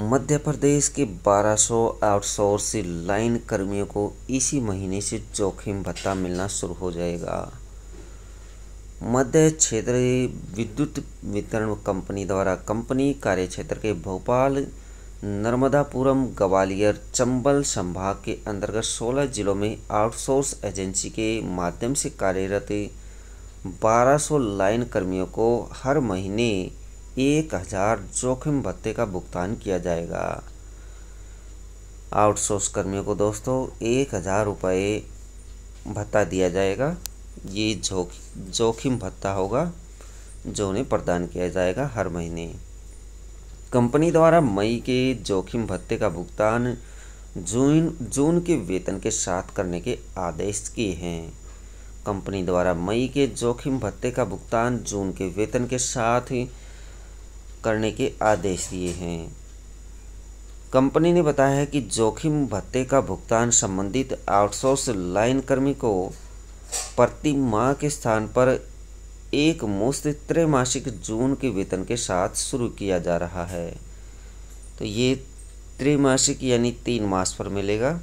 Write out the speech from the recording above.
मध्य प्रदेश के 1200 outsource line कर्मियों को इसी महीने से जोखिम भत्ता मिलना शुरू हो जाएगा मध्य क्षेत्र विद्युत वितरण कंपनी द्वारा कंपनी कार्य क्षेत्र के भोपाल नर्मदापुरम ग्वालियर चंबल संभाग के अंतर्गत 16 जिलों में आउटसोर्स एजेंसी के माध्यम से कार्यरत 1200 लाइन कर्मियों को हर महीने एक हज़ार जोखिम भत्ते का भुगतान किया जाएगा आउटसोर्स कर्मियों को दोस्तों एक हज़ार रुपये भत्ता दिया जाएगा ये जोखिम जोखिम भत्ता होगा जो उन्हें प्रदान किया जाएगा हर महीने कंपनी द्वारा मई के जोखिम भत्ते का भुगतान जून जून के वेतन के साथ करने के आदेश किए हैं कंपनी द्वारा मई के जोखिम भत्ते का भुगतान जून के वेतन के साथ ही करने के आदेश दिए हैं कंपनी ने बताया है कि जोखिम भत्ते का भुगतान संबंधित आउटसोर्स लाइन कर्मी को प्रति माह के स्थान पर एक मुश्त त्रैमासिक जून के वेतन के साथ शुरू किया जा रहा है तो ये त्रैमासिक यानी तीन मास पर मिलेगा